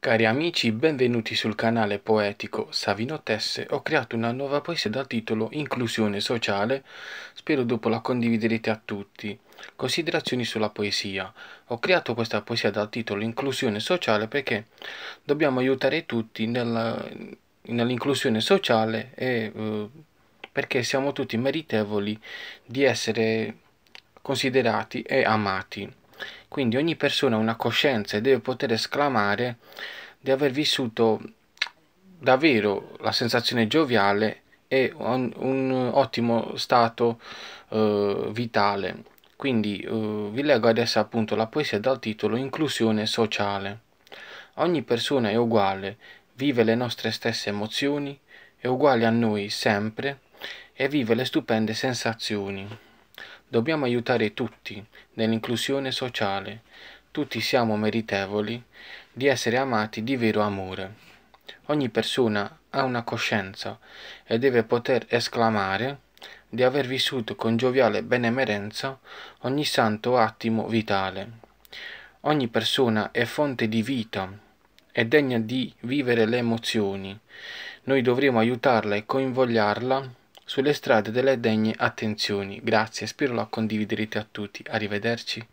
Cari amici, benvenuti sul canale poetico Savino Tesse. Ho creato una nuova poesia dal titolo Inclusione sociale, spero dopo la condividerete a tutti. Considerazioni sulla poesia. Ho creato questa poesia dal titolo Inclusione sociale perché dobbiamo aiutare tutti nell'inclusione sociale e eh, perché siamo tutti meritevoli di essere considerati e amati. Quindi ogni persona ha una coscienza e deve poter esclamare di aver vissuto davvero la sensazione gioviale e un, un ottimo stato eh, vitale. Quindi eh, vi leggo adesso appunto la poesia dal titolo Inclusione sociale. Ogni persona è uguale, vive le nostre stesse emozioni, è uguale a noi sempre e vive le stupende sensazioni. Dobbiamo aiutare tutti nell'inclusione sociale. Tutti siamo meritevoli di essere amati di vero amore. Ogni persona ha una coscienza e deve poter esclamare di aver vissuto con gioviale benemerenza ogni santo attimo vitale. Ogni persona è fonte di vita, è degna di vivere le emozioni. Noi dovremo aiutarla e coinvolgerla sulle strade delle degne attenzioni. Grazie, spero la condividerete a tutti. Arrivederci.